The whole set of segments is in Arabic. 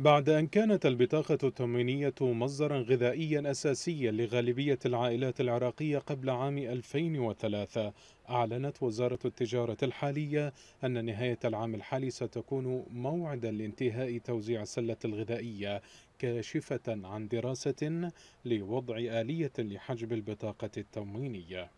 بعد أن كانت البطاقة التموينية مصدرا غذائيا أساسيا لغالبية العائلات العراقية قبل عام 2003 أعلنت وزارة التجارة الحالية أن نهاية العام الحالي ستكون موعدا لانتهاء توزيع السلة الغذائية كاشفة عن دراسة لوضع آلية لحجب البطاقة التموينية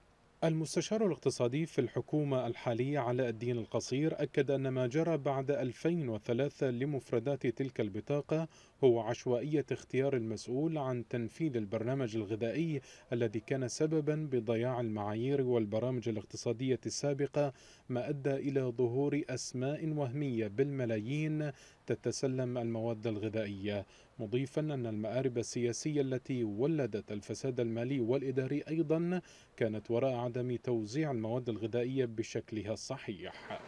المستشار الاقتصادي في الحكومة الحالية علاء الدين القصير أكد أن ما جرى بعد 2003 لمفردات تلك البطاقة هو عشوائية اختيار المسؤول عن تنفيذ البرنامج الغذائي الذي كان سببا بضياع المعايير والبرامج الاقتصادية السابقة ما أدى إلى ظهور أسماء وهمية بالملايين تتسلم المواد الغذائية مضيفا أن المآرب السياسية التي ولدت الفساد المالي والإداري أيضا كانت وراء عدم توزيع المواد الغذائية بشكلها الصحيح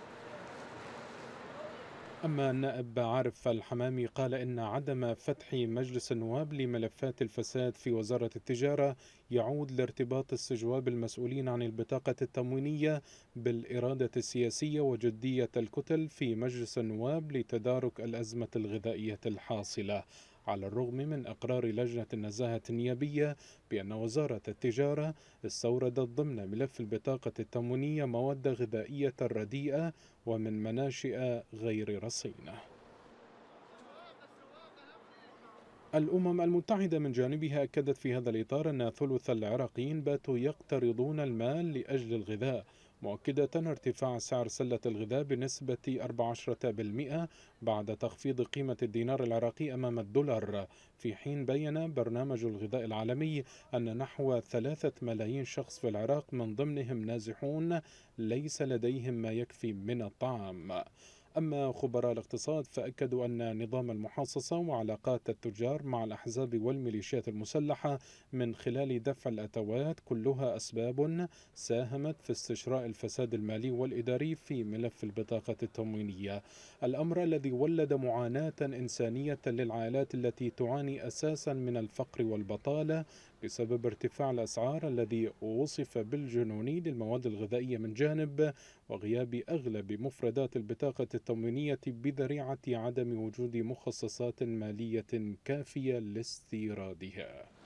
أما النائب عارف الحمامي قال إن عدم فتح مجلس النواب لملفات الفساد في وزارة التجارة يعود لارتباط استجواب المسؤولين عن البطاقة التموينية بالإرادة السياسية وجدية الكتل في مجلس النواب لتدارك الأزمة الغذائية الحاصلة على الرغم من إقرار لجنة النزاهة النيابية بأن وزارة التجارة استوردت ضمن ملف البطاقة التموينية مواد غذائية رديئة ومن مناشئ غير رصينة الأمم المتحدة من جانبها أكدت في هذا الإطار أن ثلث العراقيين باتوا يقترضون المال لأجل الغذاء مؤكدة ارتفاع سعر سلة الغذاء بنسبة 14% بعد تخفيض قيمة الدينار العراقي أمام الدولار في حين بيّن برنامج الغذاء العالمي أن نحو ثلاثة ملايين شخص في العراق من ضمنهم نازحون ليس لديهم ما يكفي من الطعام أما خبراء الاقتصاد فأكدوا أن نظام المحاصصة وعلاقات التجار مع الأحزاب والميليشيات المسلحة من خلال دفع الأتوات كلها أسباب ساهمت في استشراء الفساد المالي والإداري في ملف البطاقة التموينية الأمر الذي ولد معاناة إنسانية للعائلات التي تعاني أساسا من الفقر والبطالة بسبب ارتفاع الأسعار الذي وصف بالجنوني للمواد الغذائية من جانب وغياب أغلب مفردات البطاقة التموينية بذريعة عدم وجود مخصصات مالية كافية لاستيرادها